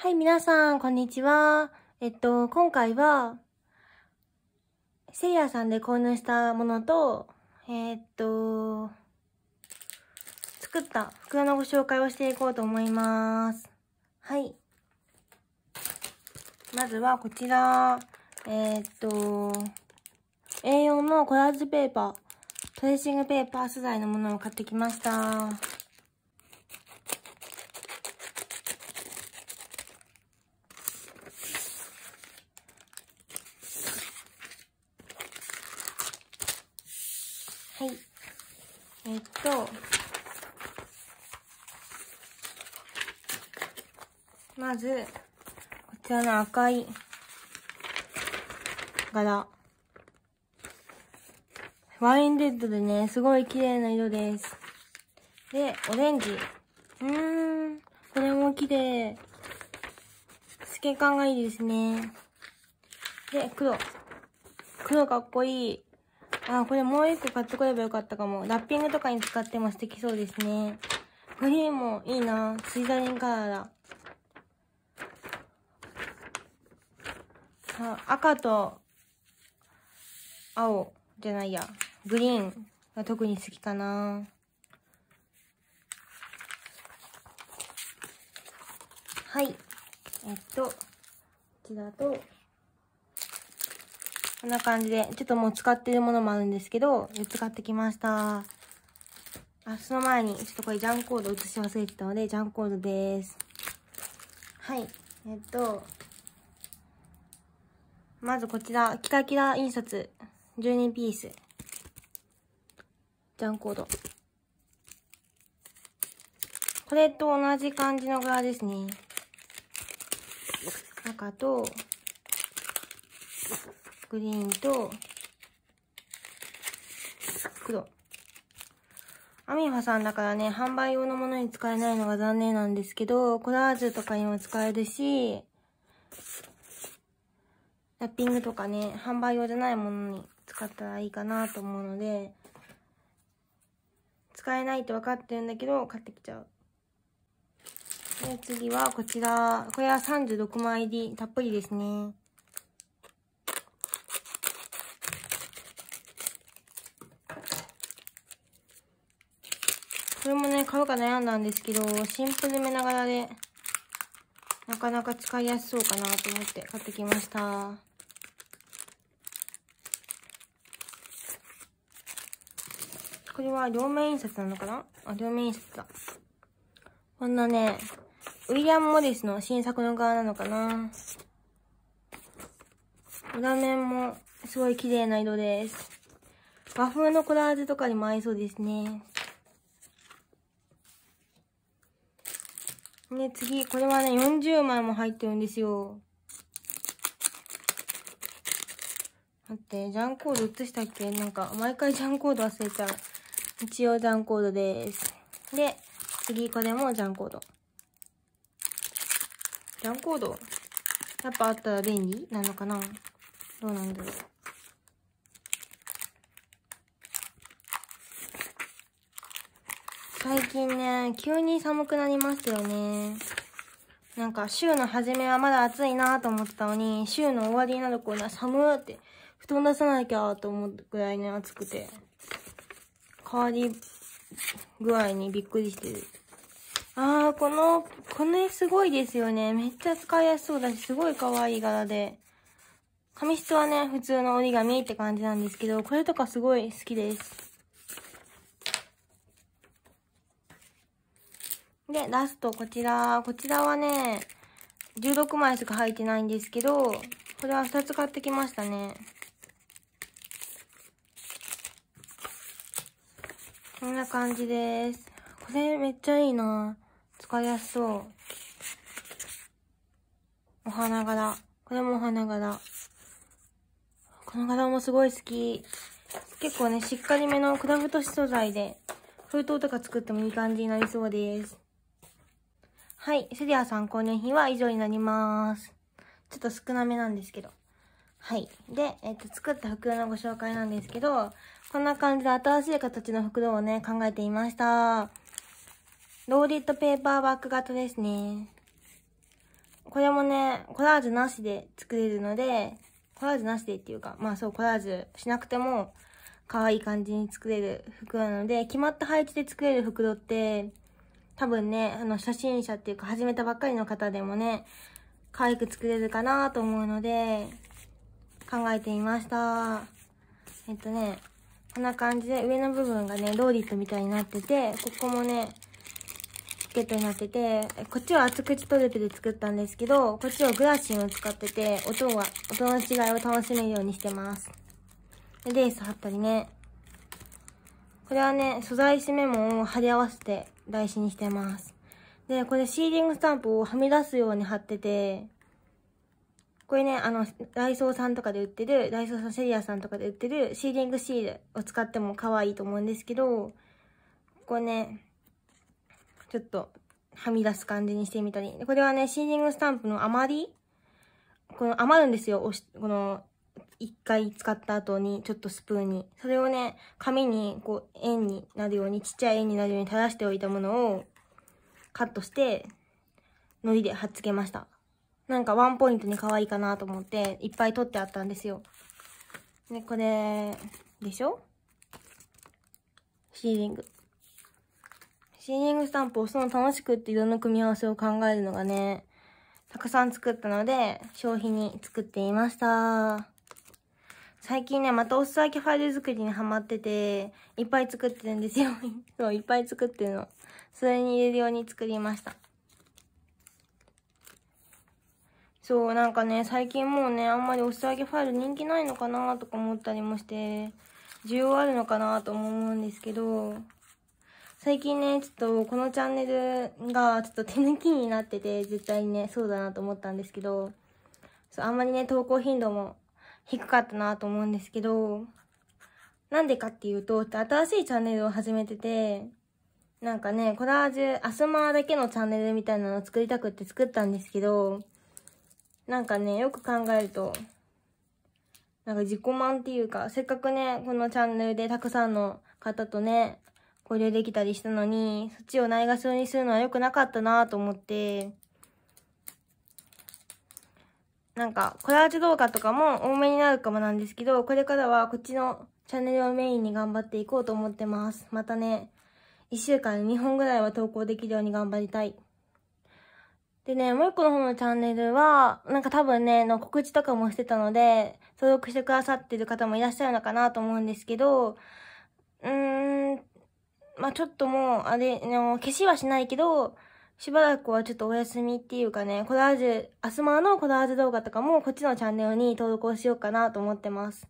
はい、皆さん、こんにちは。えっと、今回は、せいやさんで購入したものと、えー、っと、作った袋のご紹介をしていこうと思います。はい。まずはこちら、えー、っと、A4 のコラージュペーパー、トレーシングペーパー素材のものを買ってきました。えっと、まず、こちらの赤い柄。ワインレッドでね、すごい綺麗な色です。で、オレンジ。うーん、これも綺麗。透け感がいいですね。で、黒。黒かっこいい。あ、これもう一個買ってこればよかったかも。ラッピングとかに使っても素敵そうですね。グリーンもいいなスイザリンカラーだ。さあ、赤と青じゃないや。グリーンが特に好きかなはい。えっと、こちらと、こんな感じで、ちょっともう使ってるものもあるんですけど、使ってきました。あ、その前に、ちょっとこれジャンコード写し忘れてたので、ジャンコードです。はい。えっと、まずこちら、キラキラ印刷、12ピース。ジャンコード。これと同じ感じの柄ですね。赤と、グリーンと、黒。アミファさんだからね、販売用のものに使えないのが残念なんですけど、コラージュとかにも使えるし、ラッピングとかね、販売用じゃないものに使ったらいいかなと思うので、使えないって分かってるんだけど、買ってきちゃう。で、次はこちら。これは36枚入り。たっぷりですね。買うか悩んだんですけど、シンプルめながらで、なかなか使いやすそうかなと思って買ってきました。これは両面印刷なのかなあ、両面印刷だ。こんなね、ウィリアム・モリスの新作の側なのかな裏面もすごい綺麗な色です。和風のコラージュとかにも合いそうですね。ね、次、これはね、40枚も入ってるんですよ。待って、ジャンコード映したっけなんか、毎回ジャンコード忘れちゃう。一応ジャンコードです。で、次、これもジャンコード。ジャンコードやっぱあったら便利なのかなどうなんだろう。最近ね、急に寒くなりますよね。なんか週の初めはまだ暑いなと思ってたのに、週の終わりになる頃には寒ーって、布団出さなきゃと思うぐらいね、暑くて。変わり具合にびっくりしてる。あー、この、これすごいですよね。めっちゃ使いやすそうだし、すごい可愛い柄で。紙質はね、普通の折り紙って感じなんですけど、これとかすごい好きです。で、ラスト、こちら。こちらはね、16枚しか入ってないんですけど、これは2つ買ってきましたね。こんな感じです。これめっちゃいいな使いやすそう。お花柄。これもお花柄。この柄もすごい好き。結構ね、しっかりめのクラフト素材で、封筒とか作ってもいい感じになりそうです。はい。セリア参考入品は以上になります。ちょっと少なめなんですけど。はい。で、えっ、と、作った袋のご紹介なんですけど、こんな感じで新しい形の袋をね、考えていました。ローリットペーパーバッグ型ですね。これもね、コラージュなしで作れるので、コラージュなしでっていうか、まあそう、コラージュしなくても、可愛い感じに作れる袋なので、決まった配置で作れる袋って、多分ね、あの、初心者っていうか始めたばっかりの方でもね、可愛く作れるかなと思うので、考えてみました。えっとね、こんな感じで上の部分がね、ローリットみたいになってて、ここもね、ポケットになってて、こっちは厚口トルペで作ったんですけど、こっちはグラシンを使ってて、音は、音の違いを楽しめるようにしてます。で、レース貼ったりね。これはね、素材紙メモを貼り合わせて台紙にしてます。で、これシーリングスタンプをはみ出すように貼ってて、これね、あの、ダイソーさんとかで売ってる、ダイソーさんセリアさんとかで売ってるシーリングシールを使っても可愛いと思うんですけど、ここね、ちょっとはみ出す感じにしてみたり。これはね、シーリングスタンプの余りこの余るんですよ。この一回使った後に、ちょっとスプーンに、それをね、紙に、こう、円になるように、ちっちゃい円になるように垂らしておいたものを、カットして、糊で貼っつけました。なんかワンポイントに可愛いかなと思って、いっぱい取ってあったんですよ。で、これ、でしょシーリング。シーリングスタンプをその楽しくって色の組み合わせを考えるのがね、たくさん作ったので、消費に作っていました。最近ね、またお裾揚げファイル作りにハマってて、いっぱい作ってるんですよ。そう、いっぱい作ってるの。それに入れるように作りました。そう、なんかね、最近もうね、あんまりお裾揚げファイル人気ないのかなとか思ったりもして、需要あるのかなと思うんですけど、最近ね、ちょっとこのチャンネルがちょっと手抜きになってて、絶対にね、そうだなと思ったんですけど、そう、あんまりね、投稿頻度も低かったなと思うんですけど、なんでかっていうと、新しいチャンネルを始めてて、なんかね、コラージュ、アスマーだけのチャンネルみたいなのを作りたくって作ったんですけど、なんかね、よく考えると、なんか自己満っていうか、せっかくね、このチャンネルでたくさんの方とね、交流できたりしたのに、そっちをないがしろにするのは良くなかったなと思って、なんか、コラージュ動画とかも多めになるかもなんですけど、これからはこっちのチャンネルをメインに頑張っていこうと思ってます。またね、1週間に2本ぐらいは投稿できるように頑張りたい。でね、もう一個の方のチャンネルは、なんか多分ね、の告知とかもしてたので、登録してくださってる方もいらっしゃるのかなと思うんですけど、うーん、まあちょっともう、あれ、消しはしないけど、しばらくはちょっとお休みっていうかね、コラージュ、アスマーのコラージュ動画とかもこっちのチャンネルに登録をしようかなと思ってます。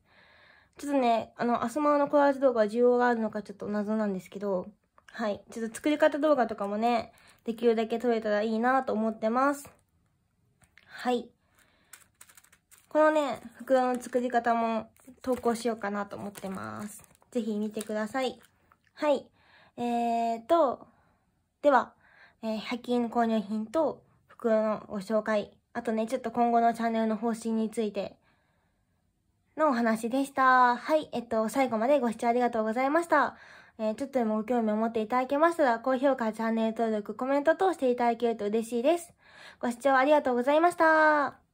ちょっとね、あの、アスマーのコラージュ動画は需要があるのかちょっと謎なんですけど、はい。ちょっと作り方動画とかもね、できるだけ撮れたらいいなと思ってます。はい。このね、袋の作り方も投稿しようかなと思ってます。ぜひ見てください。はい。えーと、では。えー、100均購入品と袋のご紹介、あとね、ちょっと今後のチャンネルの方針についてのお話でした。はい、えっと、最後までご視聴ありがとうございました。えー、ちょっとでもご興味を持っていただけましたら、高評価、チャンネル登録、コメント等していただけると嬉しいです。ご視聴ありがとうございました。